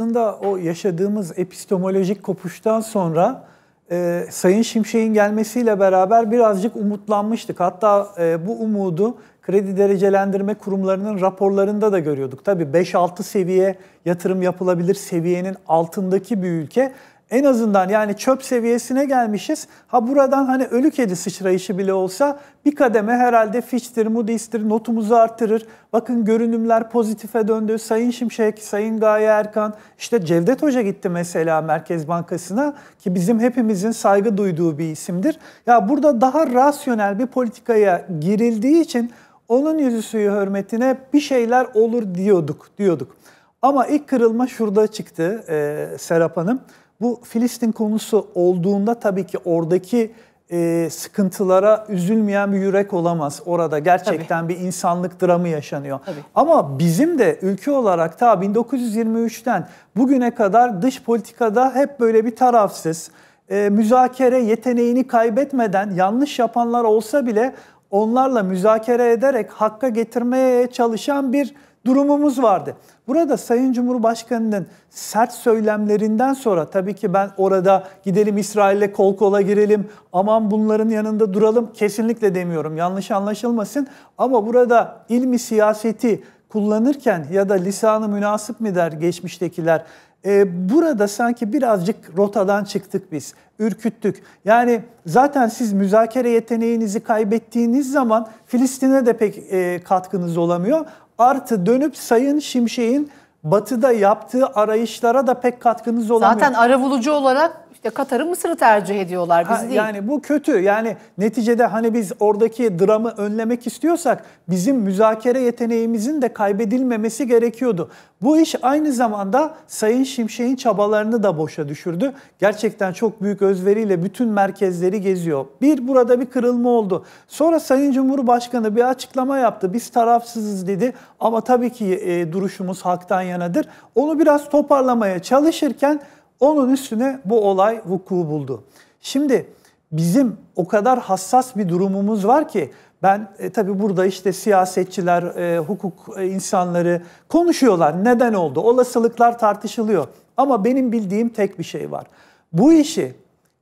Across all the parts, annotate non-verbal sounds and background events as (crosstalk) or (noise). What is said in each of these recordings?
Aslında o yaşadığımız epistemolojik kopuştan sonra e, Sayın Şimşek'in gelmesiyle beraber birazcık umutlanmıştık. Hatta e, bu umudu kredi derecelendirme kurumlarının raporlarında da görüyorduk. Tabii 5-6 seviye yatırım yapılabilir seviyenin altındaki bir ülke en azından yani çöp seviyesine gelmişiz. Ha buradan hani ölü kedi sıçrayışı bile olsa bir kademe herhalde Fitch'tir, Moody's'tir notumuzu artırır. Bakın görünümler pozitife döndü. Sayın Şimşek, Sayın Gaye Erkan, işte Cevdet Hoca gitti mesela Merkez Bankası'na ki bizim hepimizin saygı duyduğu bir isimdir. Ya burada daha rasyonel bir politikaya girildiği için onun yüzü suyu hürmetine bir şeyler olur diyorduk, diyorduk. Ama ilk kırılma şurada çıktı e, Serap Hanım. Bu Filistin konusu olduğunda tabii ki oradaki e, sıkıntılara üzülmeyen bir yürek olamaz. Orada gerçekten tabii. bir insanlık dramı yaşanıyor. Tabii. Ama bizim de ülke olarak ta 1923'ten bugüne kadar dış politikada hep böyle bir tarafsız, e, müzakere yeteneğini kaybetmeden yanlış yapanlar olsa bile onlarla müzakere ederek hakka getirmeye çalışan bir durumumuz vardı. Burada Sayın Cumhurbaşkanı'nın sert söylemlerinden sonra tabii ki ben orada gidelim İsrail'le kol kola girelim, aman bunların yanında duralım kesinlikle demiyorum. Yanlış anlaşılmasın ama burada ilmi siyaseti kullanırken ya da lisanı münasip mi der geçmiştekiler e, burada sanki birazcık rotadan çıktık biz, ürküttük. Yani zaten siz müzakere yeteneğinizi kaybettiğiniz zaman Filistin'e de pek e, katkınız olamıyor. Artı dönüp Sayın Şimşek'in batıda yaptığı arayışlara da pek katkınız olamıyor. Zaten arabulucu olarak işte Katar'ı Mısır'ı tercih ediyorlar bizi ha, değil. Yani bu kötü. Yani neticede hani biz oradaki dramı önlemek istiyorsak bizim müzakere yeteneğimizin de kaybedilmemesi gerekiyordu. Bu iş aynı zamanda Sayın Şimşek'in çabalarını da boşa düşürdü. Gerçekten çok büyük özveriyle bütün merkezleri geziyor. Bir burada bir kırılma oldu. Sonra Sayın Cumhurbaşkanı bir açıklama yaptı. Biz tarafsızız dedi ama tabii ki e, duruşumuz haktan yanadır. Onu biraz toparlamaya çalışırken onun üstüne bu olay vuku buldu. Şimdi bizim o kadar hassas bir durumumuz var ki ben e, tabii burada işte siyasetçiler, e, hukuk e, insanları konuşuyorlar. Neden oldu? Olasılıklar tartışılıyor. Ama benim bildiğim tek bir şey var. Bu işi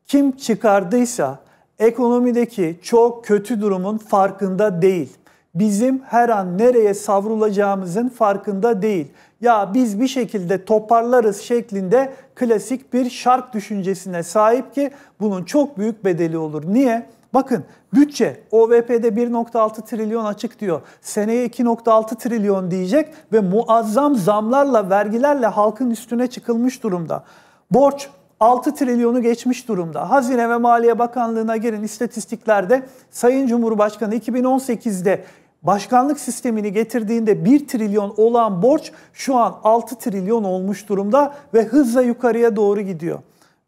kim çıkardıysa ekonomideki çok kötü durumun farkında değil. Bizim her an nereye savrulacağımızın farkında değil ya biz bir şekilde toparlarız şeklinde klasik bir şark düşüncesine sahip ki bunun çok büyük bedeli olur. Niye? Bakın bütçe OVP'de 1.6 trilyon açık diyor. Seneye 2.6 trilyon diyecek ve muazzam zamlarla vergilerle halkın üstüne çıkılmış durumda. Borç 6 trilyonu geçmiş durumda. Hazine ve Maliye Bakanlığı'na girin istatistiklerde Sayın Cumhurbaşkanı 2018'de başkanlık sistemini getirdiğinde 1 trilyon olan borç şu an 6 trilyon olmuş durumda ve hızla yukarıya doğru gidiyor.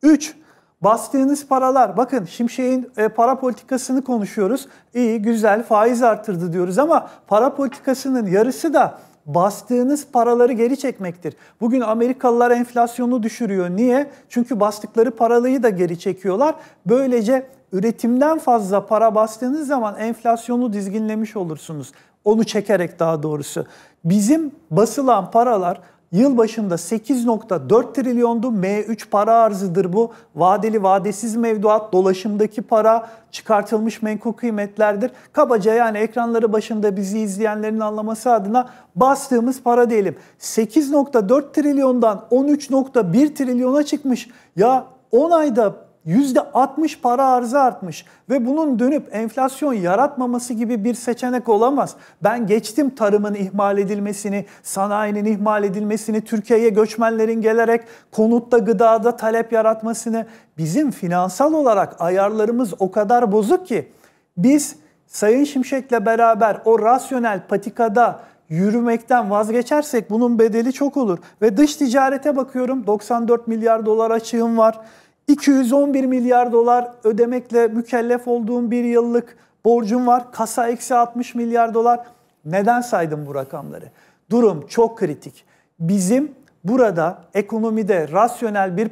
3. Bastığınız paralar, bakın Şimşek'in e, para politikasını konuşuyoruz. İyi, güzel, faiz arttırdı diyoruz ama para politikasının yarısı da bastığınız paraları geri çekmektir. Bugün Amerikalılar enflasyonu düşürüyor. Niye? Çünkü bastıkları paralıyı da geri çekiyorlar. Böylece üretimden fazla para bastığınız zaman enflasyonu dizginlemiş olursunuz. Onu çekerek daha doğrusu. Bizim basılan paralar Yıl başında 8.4 trilyondu. M3 para arzıdır bu. Vadeli vadesiz mevduat, dolaşımdaki para, çıkartılmış menkul kıymetlerdir. Kabaca yani ekranları başında bizi izleyenlerin anlaması adına bastığımız para diyelim. 8.4 trilyondan 13.1 trilyona çıkmış. Ya 10 ayda %60 para arzı artmış ve bunun dönüp enflasyon yaratmaması gibi bir seçenek olamaz. Ben geçtim tarımın ihmal edilmesini, sanayinin ihmal edilmesini, Türkiye'ye göçmenlerin gelerek konutta, gıdada talep yaratmasını. Bizim finansal olarak ayarlarımız o kadar bozuk ki biz Sayın Şimşek'le beraber o rasyonel patikada yürümekten vazgeçersek bunun bedeli çok olur. Ve dış ticarete bakıyorum 94 milyar dolar açığım var. 211 milyar dolar ödemekle mükellef olduğum bir yıllık borcum var. Kasa eksi 60 milyar dolar. Neden saydım bu rakamları? Durum çok kritik. Bizim burada ekonomide rasyonel bir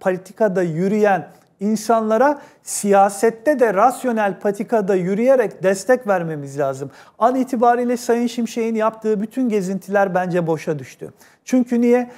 politikada yürüyen insanlara siyasette de rasyonel patikada yürüyerek destek vermemiz lazım. An itibariyle Sayın Şimşek'in yaptığı bütün gezintiler bence boşa düştü. Çünkü niye?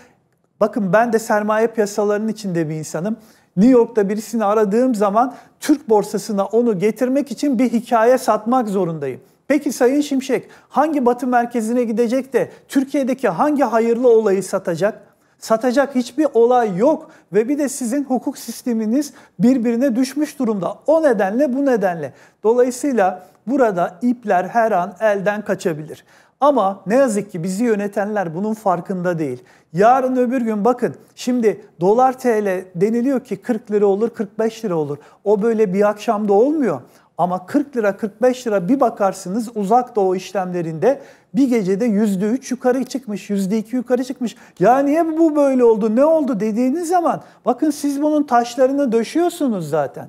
Bakın ben de sermaye piyasalarının içinde bir insanım. New York'ta birisini aradığım zaman Türk borsasına onu getirmek için bir hikaye satmak zorundayım. Peki Sayın Şimşek hangi batı merkezine gidecek de Türkiye'deki hangi hayırlı olayı satacak? Satacak hiçbir olay yok ve bir de sizin hukuk sisteminiz birbirine düşmüş durumda. O nedenle bu nedenle. Dolayısıyla burada ipler her an elden kaçabilir. Ama ne yazık ki bizi yönetenler bunun farkında değil. Yarın öbür gün bakın şimdi dolar TL deniliyor ki 40 lira olur 45 lira olur. O böyle bir akşamda olmuyor. Ama 40 lira 45 lira bir bakarsınız uzak doğu işlemlerinde bir gecede üç yukarı çıkmış, yüzde iki yukarı çıkmış. Ya niye bu böyle oldu, ne oldu dediğiniz zaman bakın siz bunun taşlarını döşüyorsunuz zaten.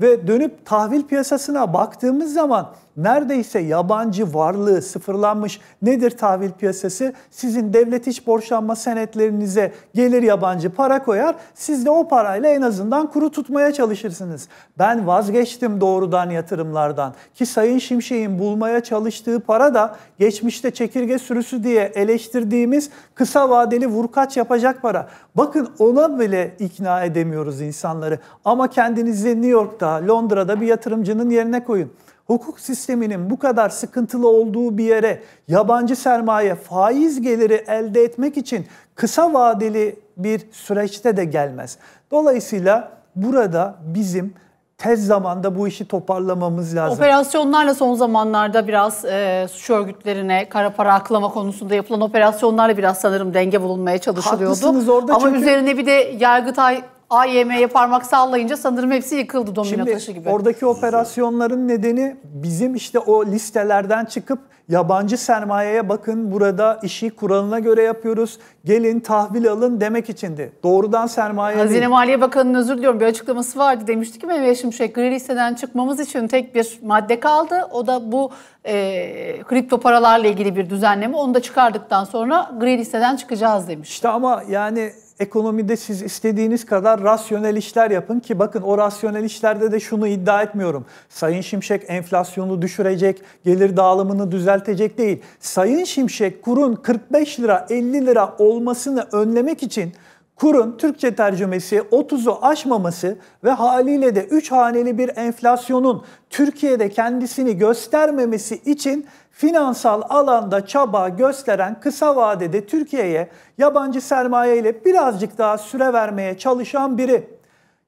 Ve dönüp tahvil piyasasına baktığımız zaman neredeyse yabancı varlığı sıfırlanmış. Nedir tahvil piyasası? Sizin devlet iç borçlanma senetlerinize gelir yabancı para koyar. Siz de o parayla en azından kuru tutmaya çalışırsınız. Ben vazgeçtim doğrudan yatırımlardan ki Sayın Şimşek'in bulmaya çalıştığı para da geçmişte çekirge sürüsü diye eleştirdiğimiz kısa vadeli vurkaç yapacak para. Bakın ona bile ikna edemiyoruz insanları. Ama kendinizi New York'ta, Londra'da bir yatırımcının yerine koyun hukuk sisteminin bu kadar sıkıntılı olduğu bir yere yabancı sermaye faiz geliri elde etmek için kısa vadeli bir süreçte de gelmez. Dolayısıyla burada bizim tez zamanda bu işi toparlamamız lazım. Operasyonlarla son zamanlarda biraz e, suç örgütlerine kara para aklama konusunda yapılan operasyonlarla biraz sanırım denge bulunmaya çalışılıyordu. Haklısınız orada Ama çünkü... üzerine bir de Yargıtay AYM'ye parmak sallayınca sanırım hepsi yıkıldı domino Şimdi, taşı gibi. Oradaki operasyonların nedeni bizim işte o listelerden çıkıp yabancı sermayeye bakın burada işi kuralına göre yapıyoruz. Gelin tahvil alın demek içindi. Doğrudan sermaye Hazine değil. Maliye Bakanı'nın özür diliyorum bir açıklaması vardı. Demişti ki Meyve Şimşek gri listeden çıkmamız için tek bir madde kaldı. O da bu e, kripto paralarla ilgili bir düzenleme. Onu da çıkardıktan sonra gri listeden çıkacağız demiş. İşte ama yani ekonomide siz istediğiniz kadar rasyonel işler yapın ki bakın o rasyonel işlerde de şunu iddia etmiyorum. Sayın Şimşek enflasyonu düşürecek, gelir dağılımını düzeltecek değil. Sayın Şimşek kurun 45 lira 50 lira olmasını önlemek için kurun Türkçe tercümesi 30'u aşmaması ve haliyle de 3 haneli bir enflasyonun Türkiye'de kendisini göstermemesi için finansal alanda çaba gösteren kısa vadede Türkiye'ye yabancı sermaye ile birazcık daha süre vermeye çalışan biri.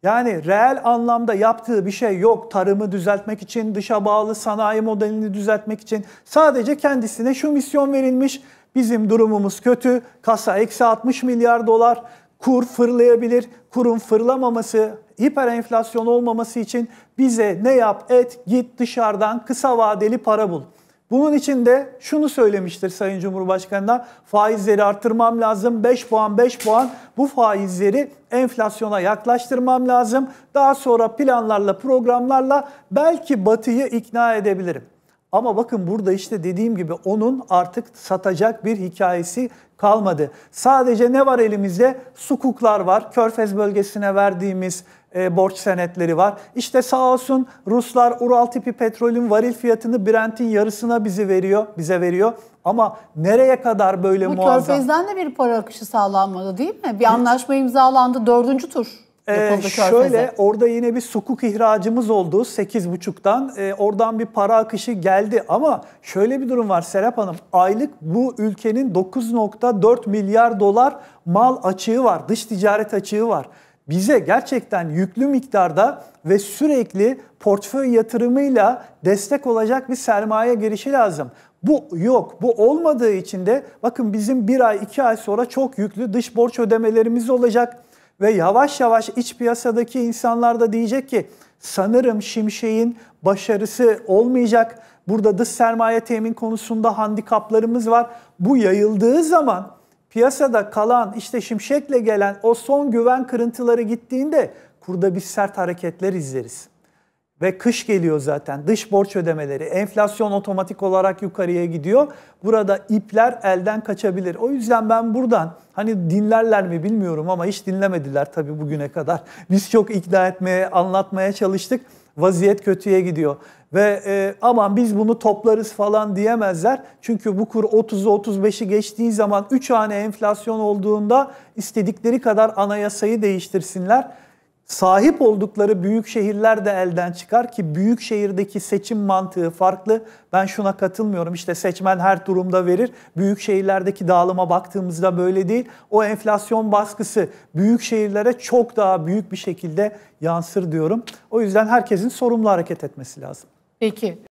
Yani reel anlamda yaptığı bir şey yok. Tarımı düzeltmek için, dışa bağlı sanayi modelini düzeltmek için sadece kendisine şu misyon verilmiş. Bizim durumumuz kötü. Kasa eksi 60 milyar dolar kur fırlayabilir. Kurun fırlamaması, hiperenflasyon olmaması için bize ne yap et git dışarıdan kısa vadeli para bul. Bunun için de şunu söylemiştir Sayın Cumhurbaşkanı'na faizleri artırmam lazım 5 puan 5 puan bu faizleri enflasyona yaklaştırmam lazım. Daha sonra planlarla programlarla belki batıyı ikna edebilirim. Ama bakın burada işte dediğim gibi onun artık satacak bir hikayesi kalmadı. Sadece ne var elimizde? Sukuklar var. Körfez bölgesine verdiğimiz e, borç senetleri var. İşte sağ olsun Ruslar Ural tipi petrolün varil fiyatını Brent'in yarısına bizi veriyor, bize veriyor. Ama nereye kadar böyle Bu muazzam? Bu Körfez'den de bir para akışı sağlanmadı değil mi? Bir anlaşma imzalandı dördüncü tur. Ee, şöyle orada yine bir sukuk ihracımız oldu 8,5'tan. Ee, oradan bir para akışı geldi ama şöyle bir durum var Serap Hanım. Aylık bu ülkenin 9,4 milyar dolar mal açığı var, dış ticaret açığı var. Bize gerçekten yüklü miktarda ve sürekli portföy yatırımıyla destek olacak bir sermaye girişi lazım. Bu yok. Bu olmadığı için de bakın bizim bir ay iki ay sonra çok yüklü dış borç ödemelerimiz olacak ve yavaş yavaş iç piyasadaki insanlar da diyecek ki sanırım Şimşek'in başarısı olmayacak. Burada dış sermaye temin konusunda handikaplarımız var. Bu yayıldığı zaman piyasada kalan işte Şimşek'le gelen o son güven kırıntıları gittiğinde kurda bir sert hareketler izleriz ve kış geliyor zaten. Dış borç ödemeleri, enflasyon otomatik olarak yukarıya gidiyor. Burada ipler elden kaçabilir. O yüzden ben buradan hani dinlerler mi bilmiyorum ama hiç dinlemediler tabii bugüne kadar. (laughs) Biz çok ikna etmeye, anlatmaya çalıştık. Vaziyet kötüye gidiyor ve e, aman biz bunu toplarız falan diyemezler. Çünkü bu kur 30'u 35'i geçtiği zaman 3 hane enflasyon olduğunda istedikleri kadar anayasayı değiştirsinler sahip oldukları büyük şehirler de elden çıkar ki büyük şehirdeki seçim mantığı farklı. Ben şuna katılmıyorum. İşte seçmen her durumda verir. Büyük şehirlerdeki dağılıma baktığımızda böyle değil. O enflasyon baskısı büyük şehirlere çok daha büyük bir şekilde yansır diyorum. O yüzden herkesin sorumlu hareket etmesi lazım. Peki